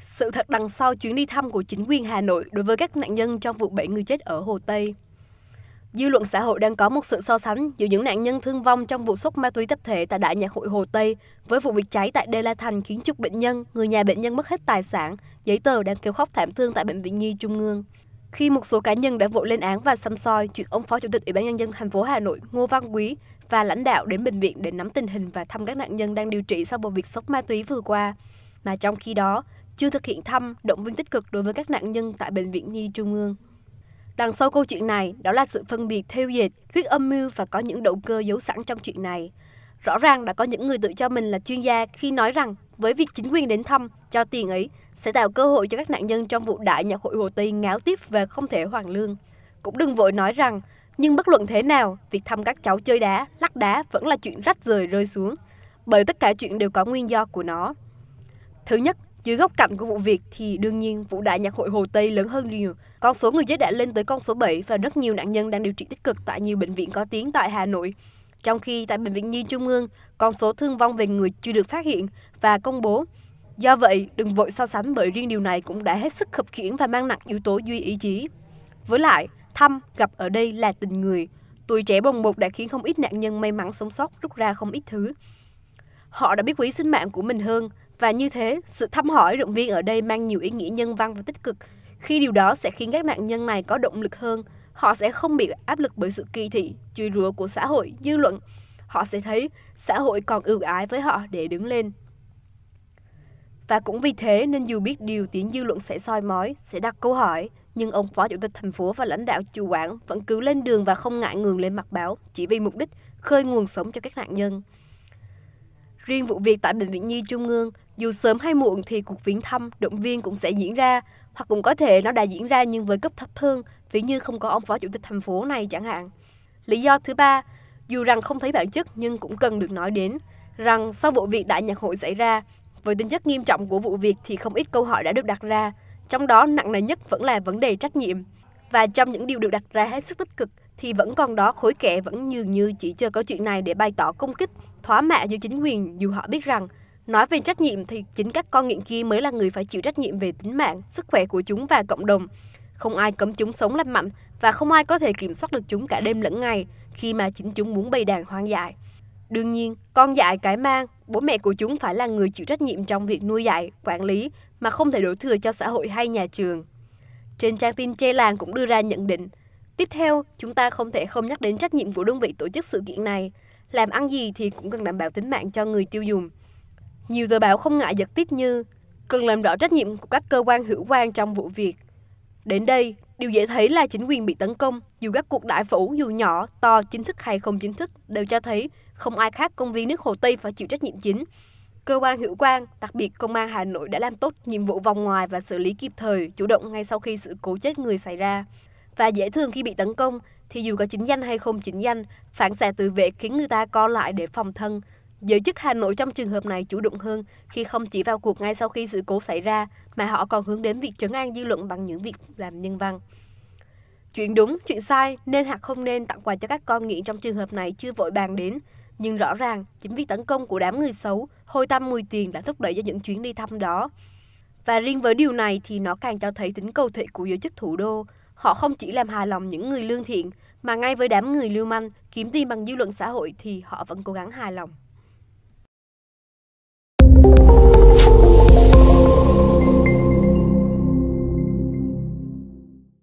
Sự thật đằng sau chuyến đi thăm của chính quyền Hà Nội đối với các nạn nhân trong vụ bảy người chết ở Hồ Tây. Dư luận xã hội đang có một sự so sánh giữa những nạn nhân thương vong trong vụ sốc ma túy tập thể tại Đại Nhạc hội Hồ Tây với vụ việc cháy tại Đê La Thành khiến chục bệnh nhân, người nhà bệnh nhân mất hết tài sản, giấy tờ đang kêu khóc thảm thương tại Bệnh viện Nhi Trung ương. Khi một số cá nhân đã vội lên án và xăm soi chuyện ông Phó Chủ tịch Ủy ban Nhân dân thành phố Hà Nội Ngô Văn Quý và lãnh đạo đến bệnh viện để nắm tình hình và thăm các nạn nhân đang điều trị sau vụ việc sốc ma túy vừa qua. Mà trong khi đó, chưa thực hiện thăm, động viên tích cực đối với các nạn nhân tại Bệnh viện Nhi Trung ương. Đằng sau câu chuyện này đó là sự phân biệt theo dệt, thuyết âm mưu và có những động cơ giấu sẵn trong chuyện này. Rõ ràng đã có những người tự cho mình là chuyên gia khi nói rằng với việc chính quyền đến thăm, cho tiền ấy sẽ tạo cơ hội cho các nạn nhân trong vụ đại nhạc hội Hồ Tây ngáo tiếp về không thể hoàn lương. Cũng đừng vội nói rằng, nhưng bất luận thế nào, việc thăm các cháu chơi đá, lắc đá vẫn là chuyện rách rời rơi xuống, bởi tất cả chuyện đều có nguyên do của nó. Thứ nhất, dưới góc cạnh của vụ việc thì đương nhiên vụ đại nhạc hội Hồ Tây lớn hơn nhiều. Con số người chết đã lên tới con số 7 và rất nhiều nạn nhân đang điều trị tích cực tại nhiều bệnh viện có tiếng tại Hà Nội. Trong khi tại Bệnh viện Nhi Trung ương, con số thương vong về người chưa được phát hiện và công bố. Do vậy, đừng vội so sánh bởi riêng điều này cũng đã hết sức khập khiễng và mang nặng yếu tố duy ý chí. Với lại, thăm, gặp ở đây là tình người. Tuổi trẻ bồng bột đã khiến không ít nạn nhân may mắn sống sót rút ra không ít thứ. Họ đã biết quý sinh mạng của mình hơn, và như thế, sự thăm hỏi động viên ở đây mang nhiều ý nghĩa nhân văn và tích cực, khi điều đó sẽ khiến các nạn nhân này có động lực hơn, họ sẽ không bị áp lực bởi sự kỳ thị, chửi rủa của xã hội, dư luận. Họ sẽ thấy xã hội còn ưu ái với họ để đứng lên. Và cũng vì thế nên dù biết điều tiếng dư luận sẽ soi mói, sẽ đặt câu hỏi, nhưng ông phó chủ tịch thành phố và lãnh đạo chủ quản vẫn cứ lên đường và không ngại ngừng lên mặt báo chỉ vì mục đích khơi nguồn sống cho các nạn nhân. Riêng vụ việc tại Bệnh viện Nhi Trung ương, dù sớm hay muộn thì cuộc viếng thăm, động viên cũng sẽ diễn ra, hoặc cũng có thể nó đã diễn ra nhưng với cấp thấp hơn, ví như không có ông phó chủ tịch thành phố này chẳng hạn. Lý do thứ ba, dù rằng không thấy bản chất nhưng cũng cần được nói đến, rằng sau vụ việc đại nhạc hội xảy ra, với tính chất nghiêm trọng của vụ việc thì không ít câu hỏi đã được đặt ra, trong đó nặng nề nhất vẫn là vấn đề trách nhiệm. Và trong những điều được đặt ra hết sức tích cực thì vẫn còn đó khối kẻ vẫn như, như chỉ chờ có chuyện này để bày tỏ công kích, thóa mạ với chính quyền dù họ biết rằng Nói về trách nhiệm thì chính các con nghiện kia mới là người phải chịu trách nhiệm về tính mạng, sức khỏe của chúng và cộng đồng. Không ai cấm chúng sống lành mạnh và không ai có thể kiểm soát được chúng cả đêm lẫn ngày khi mà chính chúng muốn bày đàn hoang dại. Đương nhiên, con dại cái mang, bố mẹ của chúng phải là người chịu trách nhiệm trong việc nuôi dạy, quản lý mà không thể đổ thừa cho xã hội hay nhà trường. Trên trang tin Chê Làng cũng đưa ra nhận định, Tiếp theo, chúng ta không thể không nhắc đến trách nhiệm của đơn vị tổ chức sự kiện này. Làm ăn gì thì cũng cần đảm bảo tính mạng cho người tiêu dùng. Nhiều tờ báo không ngại giật tít như cần làm rõ trách nhiệm của các cơ quan hữu quan trong vụ việc. Đến đây, điều dễ thấy là chính quyền bị tấn công, dù các cuộc đại phủ dù nhỏ, to, chính thức hay không chính thức đều cho thấy không ai khác công viên nước Hồ Tây phải chịu trách nhiệm chính. Cơ quan hữu quan, đặc biệt công an Hà Nội đã làm tốt nhiệm vụ vòng ngoài và xử lý kịp thời, chủ động ngay sau khi sự cố chết người xảy ra và dễ thương khi bị tấn công thì dù có chính danh hay không chính danh, phản xạ tự vệ khiến người ta co lại để phòng thân. Giới chức Hà Nội trong trường hợp này chủ động hơn khi không chỉ vào cuộc ngay sau khi sự cố xảy ra mà họ còn hướng đến việc trấn an dư luận bằng những việc làm nhân văn. Chuyện đúng, chuyện sai, nên hoặc không nên tặng quà cho các con nghiện trong trường hợp này chưa vội bàn đến. Nhưng rõ ràng, chính vì tấn công của đám người xấu, hôi tâm mùi tiền đã thúc đẩy cho những chuyến đi thăm đó. Và riêng với điều này thì nó càng cho thấy tính cầu thị của giới chức thủ đô. Họ không chỉ làm hài lòng những người lương thiện, mà ngay với đám người lưu manh, kiếm tiền bằng dư luận xã hội thì họ vẫn cố gắng hài lòng.